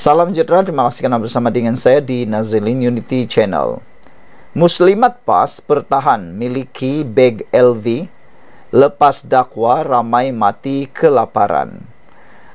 Salam sejahtera, terima kasih kerana bersama dengan saya di Nazilin Unity Channel. Muslimat PAS bertahan miliki beg LV lepas dakwa ramai mati kelaparan.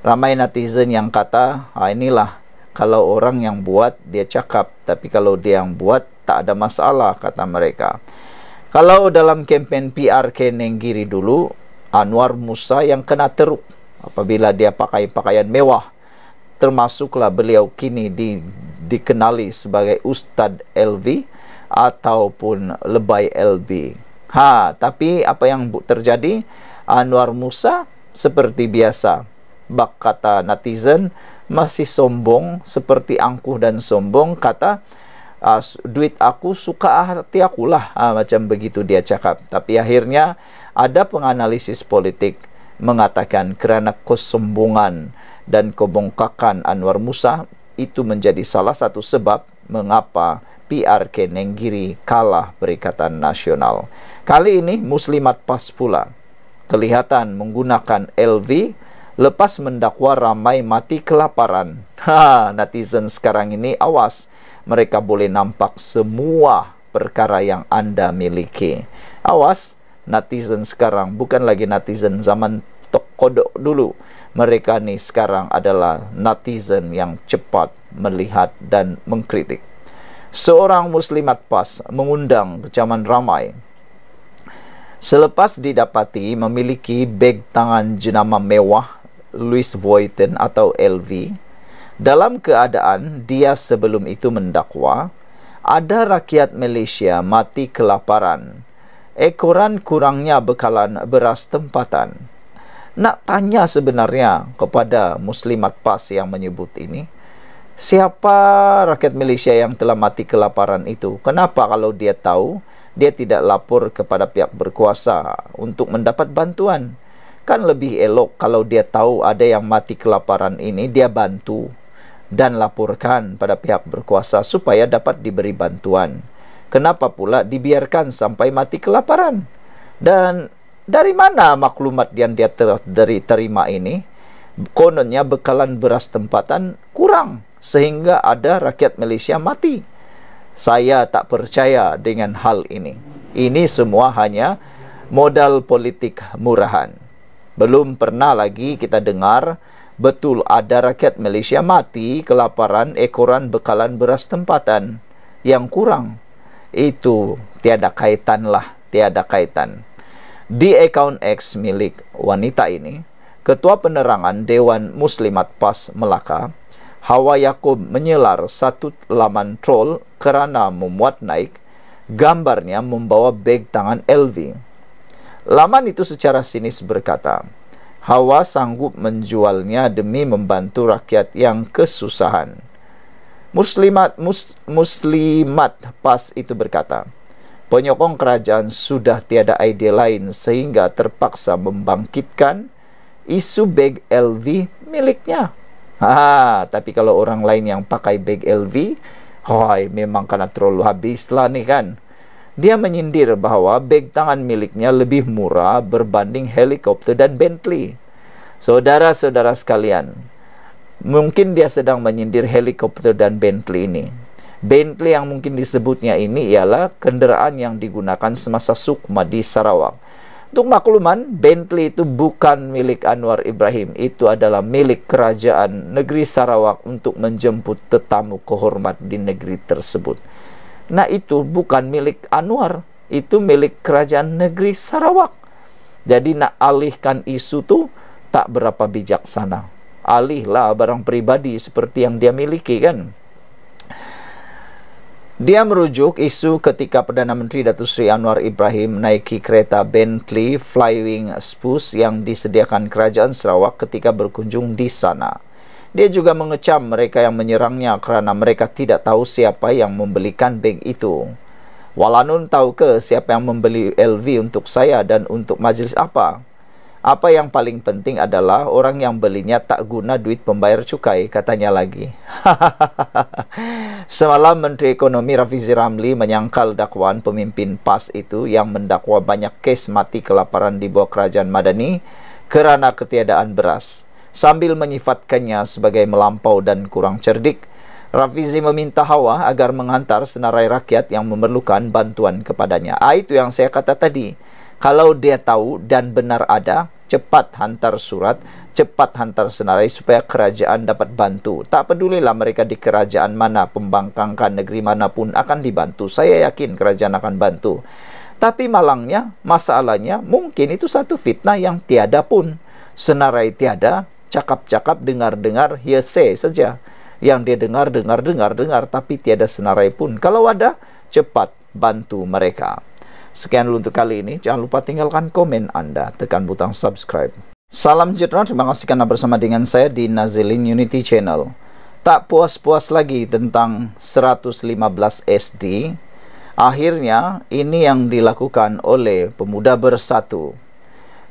Ramai netizen yang kata, ah, inilah kalau orang yang buat dia cakap, tapi kalau dia yang buat tak ada masalah kata mereka. Kalau dalam kempen PR Kenenggiri dulu, Anwar Musa yang kena teruk apabila dia pakai pakaian mewah termasuklah beliau kini di, dikenali sebagai Ustaz LV ataupun Lebay LV. Ha, tapi apa yang terjadi? Anwar Musa seperti biasa. Bak kata netizen masih sombong seperti angkuh dan sombong kata uh, duit aku suka hati aku lah uh, ha, macam begitu dia cakap tapi akhirnya ada penganalisis politik mengatakan kerana kesombongan dan kebongkakan Anwar Musa itu menjadi salah satu sebab mengapa PRK Nenggiri kalah Perikatan Nasional. Kali ini Muslimat pas pula. Kelihatan menggunakan LV lepas mendakwa ramai mati kelaparan. Ha, netizen sekarang ini awas. Mereka boleh nampak semua perkara yang anda miliki. Awas, netizen sekarang bukan lagi netizen zaman tok kodok dulu mereka ni sekarang adalah netizen yang cepat melihat dan mengkritik seorang muslimat pas mengundang kecaman ramai selepas didapati memiliki beg tangan jenama mewah Louis Vuitton atau LV dalam keadaan dia sebelum itu mendakwa ada rakyat Malaysia mati kelaparan ekoran kurangnya bekalan beras tempatan nak tanya sebenarnya kepada muslimat pas yang menyebut ini siapa rakyat Malaysia yang telah mati kelaparan itu kenapa kalau dia tahu dia tidak lapor kepada pihak berkuasa untuk mendapat bantuan kan lebih elok kalau dia tahu ada yang mati kelaparan ini dia bantu dan laporkan pada pihak berkuasa supaya dapat diberi bantuan kenapa pula dibiarkan sampai mati kelaparan dan dari mana maklumat yang dia ter, dari terima ini kononnya bekalan beras tempatan kurang sehingga ada rakyat Malaysia mati saya tak percaya dengan hal ini ini semua hanya modal politik murahan belum pernah lagi kita dengar betul ada rakyat Malaysia mati kelaparan ekoran bekalan beras tempatan yang kurang itu tiada tiada kaitan lah, tiada kaitan di akun X milik wanita ini, Ketua Penerangan Dewan Muslimat PAS Melaka, Hawa Yakub menyelar satu laman troll kerana memuat naik gambarnya membawa beg tangan LV. Laman itu secara sinis berkata, Hawa sanggup menjualnya demi membantu rakyat yang kesusahan. Muslimat mus, Muslimat PAS itu berkata, penyokong kerajaan sudah tiada idea lain sehingga terpaksa membangkitkan isu beg LV miliknya. Ha, tapi kalau orang lain yang pakai beg LV, hoi memang karena terlalu habislah nih kan. Dia menyindir bahawa beg tangan miliknya lebih murah berbanding helikopter dan Bentley. Saudara-saudara sekalian, mungkin dia sedang menyindir helikopter dan Bentley ini. Bentley yang mungkin disebutnya ini ialah kendaraan yang digunakan semasa Sukma di Sarawak. Untuk makluman, Bentley itu bukan milik Anwar Ibrahim. Itu adalah milik kerajaan negeri Sarawak untuk menjemput tetamu kehormat di negeri tersebut. Nah itu bukan milik Anwar, itu milik kerajaan negeri Sarawak. Jadi nak alihkan isu itu tak berapa bijaksana. Alihlah barang pribadi seperti yang dia miliki kan. Dia merujuk isu ketika Perdana Menteri Datuk Seri Anwar Ibrahim naiki kereta Bentley Flying Spurs yang disediakan Kerajaan Sarawak ketika berkunjung di sana. Dia juga mengecam mereka yang menyerangnya kerana mereka tidak tahu siapa yang membelikan beg itu. Walanun tahu ke siapa yang membeli LV untuk saya dan untuk majlis apa? Apa yang paling penting adalah orang yang belinya tak guna duit pembayar cukai, katanya lagi. Semalam Menteri Ekonomi Rafizi Ramli menyangkal dakwaan pemimpin PAS itu yang mendakwa banyak kes mati kelaparan di bawah kerajaan Madani kerana ketiadaan beras. Sambil menyifatkannya sebagai melampau dan kurang cerdik, Rafizi meminta Hawa agar menghantar senarai rakyat yang memerlukan bantuan kepadanya. Ah, itu yang saya kata tadi. Kalau dia tahu dan benar ada, cepat hantar surat, cepat hantar senarai supaya kerajaan dapat bantu. Tak pedulilah mereka di kerajaan mana, pembangkangkan negeri manapun akan dibantu. Saya yakin kerajaan akan bantu. Tapi malangnya, masalahnya mungkin itu satu fitnah yang tiada pun. Senarai tiada, cakap-cakap dengar-dengar hearsay saja. Yang dia dengar, dengar, dengar, dengar, tapi tiada senarai pun. Kalau ada, cepat bantu mereka. Sekian dulu untuk kali ini. Jangan lupa tinggalkan komen Anda. Tekan butang subscribe. Salam Jitra, terima kasih karena bersama dengan saya di Nazilin Unity Channel. Tak puas-puas lagi tentang 115 SD. Akhirnya, ini yang dilakukan oleh Pemuda Bersatu.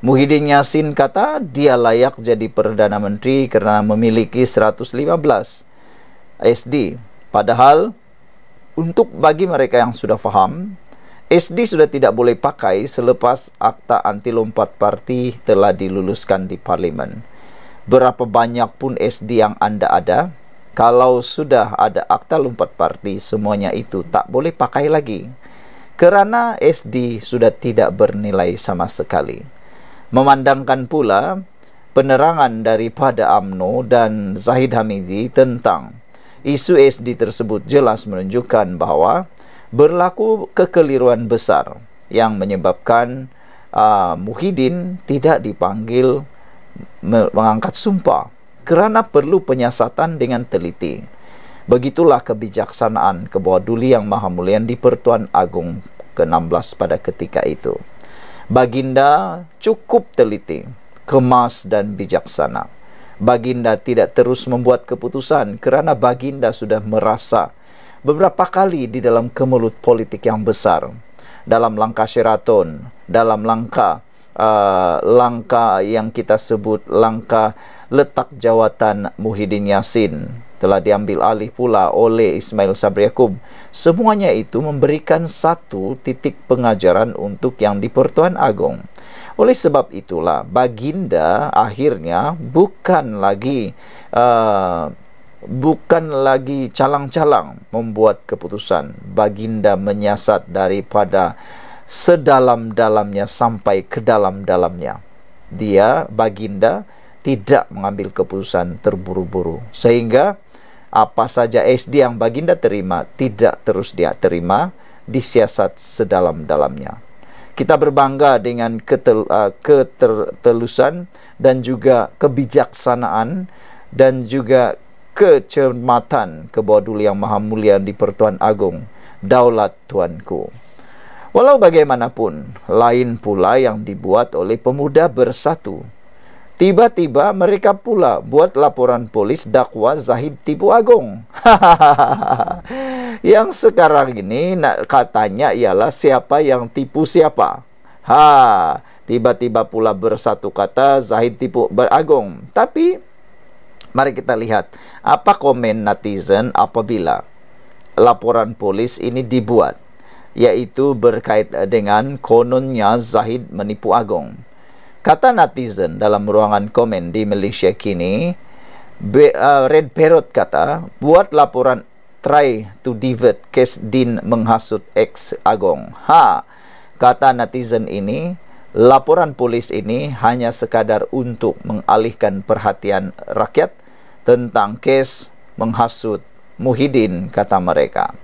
Muhyiddin Yassin kata dia layak jadi Perdana Menteri karena memiliki 115 SD. Padahal, untuk bagi mereka yang sudah faham, SD sudah tidak boleh pakai selepas akta anti lompat parti telah diluluskan di parlimen. Berapa banyak pun SD yang anda ada, kalau sudah ada akta lompat parti semuanya itu tak boleh pakai lagi. Kerana SD sudah tidak bernilai sama sekali. Memandangkan pula penerangan daripada AMNO dan Zahid Hamidi tentang isu SD tersebut jelas menunjukkan bahawa berlaku kekeliruan besar yang menyebabkan uh, Muhyiddin tidak dipanggil mengangkat sumpah kerana perlu penyiasatan dengan teliti. Begitulah kebijaksanaan kebawaduli yang maha mulia di Pertuan Agung ke-16 pada ketika itu. Baginda cukup teliti, kemas dan bijaksana. Baginda tidak terus membuat keputusan kerana baginda sudah merasa merasa beberapa kali di dalam kemelut politik yang besar dalam langkah Sheraton, dalam langkah uh, langkah yang kita sebut langkah letak jawatan Muhyiddin Yassin telah diambil alih pula oleh Ismail Sabri Yaakob. Semuanya itu memberikan satu titik pengajaran untuk yang di Pertuan Agong. Oleh sebab itulah, Baginda akhirnya bukan lagi uh, bukan lagi calang-calang membuat keputusan baginda menyiasat daripada sedalam-dalamnya sampai ke dalam-dalamnya dia baginda tidak mengambil keputusan terburu-buru sehingga apa saja SD yang baginda terima tidak terus dia terima disiasat sedalam-dalamnya kita berbangga dengan ketel, uh, ketertelusan dan juga kebijaksanaan dan juga kecermatan kebodul yang maha mulia di Pertuan Agung Daulat Tuanku. Walau bagaimanapun, lain pula yang dibuat oleh pemuda bersatu. Tiba-tiba mereka pula buat laporan polis dakwa Zahid Tipu Agung. yang sekarang ini nak katanya ialah siapa yang tipu siapa. Ha, tiba-tiba pula bersatu kata Zahid Tipu Beragung. Tapi Mari kita lihat apa komen netizen apabila laporan polis ini dibuat yaitu berkait eh, dengan kononnya Zahid menipu Agong. Kata netizen dalam ruangan komen di Malaysia kini, eh, Red Parrot kata, buat laporan try to divert case Din menghasut ex Agong. Ha, kata netizen ini, laporan polis ini hanya sekadar untuk mengalihkan perhatian rakyat tentang kes menghasut Muhyiddin kata mereka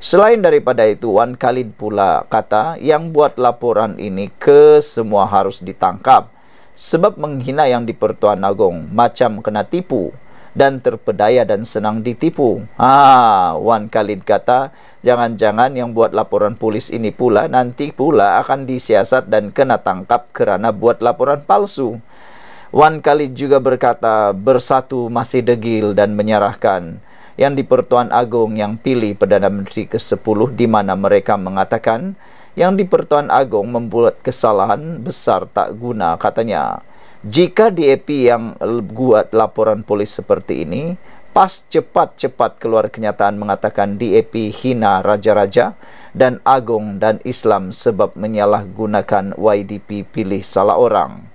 Selain daripada itu Wan Khalid pula kata yang buat laporan ini ke semua harus ditangkap sebab menghina yang di Pertuan Agong macam kena tipu dan terpedaya dan senang ditipu. Ah, Wan Khalid kata, jangan-jangan yang buat laporan polis ini pula nanti pula akan disiasat dan kena tangkap kerana buat laporan palsu. Wan kali juga berkata bersatu masih degil dan menyerahkan yang di Pertuan Agong yang pilih Perdana Menteri ke-10 di mana mereka mengatakan yang di Pertuan Agong membuat kesalahan besar tak guna katanya. Jika DAP yang buat laporan polis seperti ini, PAS cepat-cepat keluar kenyataan mengatakan DAP hina raja-raja dan Agong dan Islam sebab menyalahgunakan YDP pilih salah orang.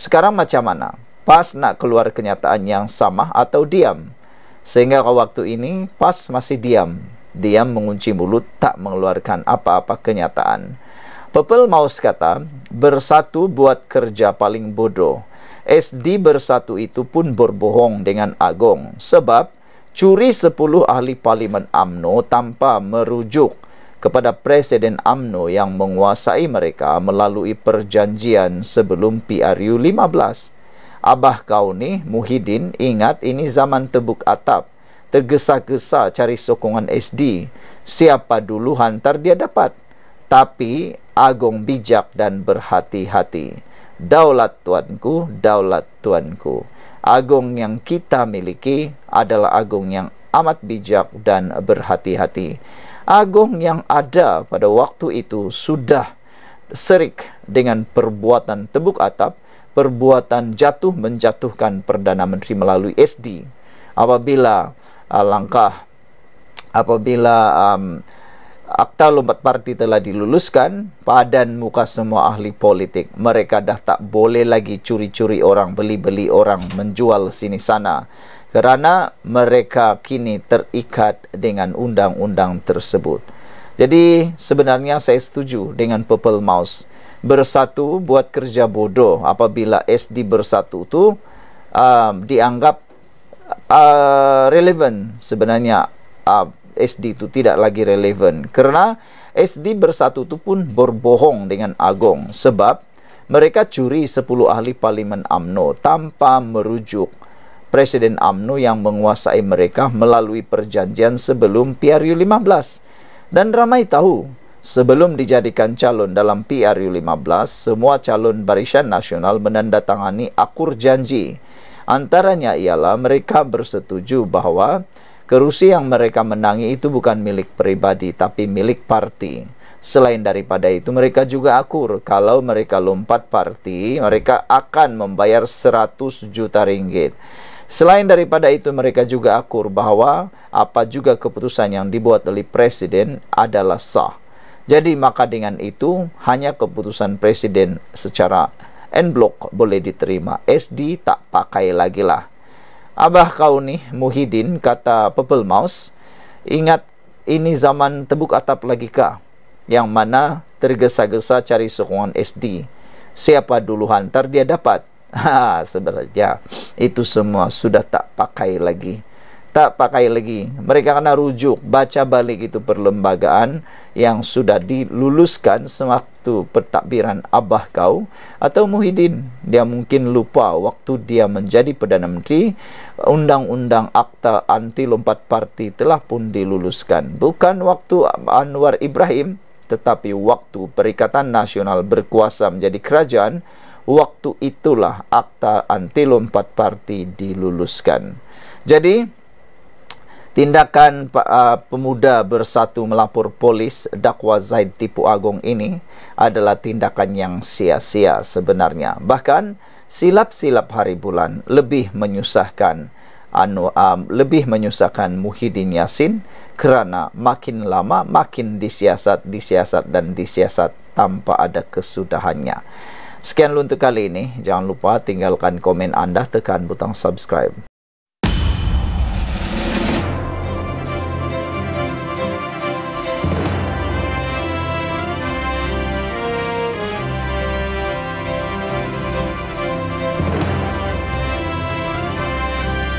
Sekarang macam mana? PAS nak keluar kenyataan yang sama atau diam? Sehingga ke waktu ini PAS masih diam. Diam mengunci mulut, tak mengeluarkan apa-apa kenyataan. Pepel Maus kata, bersatu buat kerja paling bodoh. SD bersatu itu pun berbohong dengan Agong. Sebab curi 10 ahli parlimen AMNO tanpa merujuk kepada Presiden AMNO yang menguasai mereka melalui perjanjian sebelum PRU 15. Abah kau ni, Muhyiddin, ingat ini zaman tebuk atap. Tergesa-gesa cari sokongan SD. Siapa dulu hantar dia dapat. Tapi agung bijak dan berhati-hati. Daulat tuanku, daulat tuanku. Agung yang kita miliki adalah agung yang amat bijak dan berhati-hati agung yang ada pada waktu itu sudah serik dengan perbuatan tebuk atap, perbuatan jatuh menjatuhkan Perdana Menteri melalui SD. Apabila uh, langkah, apabila um, Akta Lompat Parti telah diluluskan, padan muka semua ahli politik. Mereka dah tak boleh lagi curi-curi orang, beli-beli orang, menjual sini-sana kerana mereka kini terikat dengan undang-undang tersebut. Jadi sebenarnya saya setuju dengan Purple Mouse bersatu buat kerja bodoh apabila SD bersatu itu uh, um, dianggap uh, relevan sebenarnya uh, SD itu tidak lagi relevan kerana SD bersatu itu pun berbohong dengan Agong sebab mereka curi 10 ahli parlimen AMNO tanpa merujuk Presiden AMNU yang menguasai mereka melalui perjanjian sebelum PRU-15. Dan ramai tahu, sebelum dijadikan calon dalam PRU-15, semua calon barisan nasional menandatangani akur janji. Antaranya ialah mereka bersetuju bahawa kerusi yang mereka menangi itu bukan milik peribadi tapi milik parti. Selain daripada itu mereka juga akur kalau mereka lompat parti mereka akan membayar 100 juta ringgit. Selain daripada itu mereka juga akur bahawa apa juga keputusan yang dibuat oleh presiden adalah sah. Jadi maka dengan itu hanya keputusan presiden secara en bloc boleh diterima. SD tak pakai lagi lah. Abah kau nih Muhyiddin kata Purple Mouse. Ingat ini zaman tebuk atap lagi kah? Yang mana tergesa-gesa cari sokongan SD. Siapa duluan? Ntar dia dapat. Ha, sebenarnya itu semua sudah tak pakai lagi. Tak pakai lagi. Mereka kena rujuk baca balik itu perlembagaan yang sudah diluluskan sewaktu pertakbiran abah kau atau Muhyiddin. Dia mungkin lupa waktu dia menjadi Perdana Menteri, undang-undang akta anti lompat parti telah pun diluluskan. Bukan waktu Anwar Ibrahim tetapi waktu Perikatan Nasional berkuasa menjadi kerajaan waktu itulah akta antilum empat parti diluluskan jadi tindakan uh, pemuda bersatu melapor polis dakwa Zaid tipu agong ini adalah tindakan yang sia-sia sebenarnya bahkan silap-silap hari bulan lebih menyusahkan anu um, lebih menyusahkan Muhyiddin Yassin kerana makin lama makin disiasat disiasat dan disiasat tanpa ada kesudahannya Sekian untuk kali ini. Jangan lupa tinggalkan komen anda, tekan butang subscribe.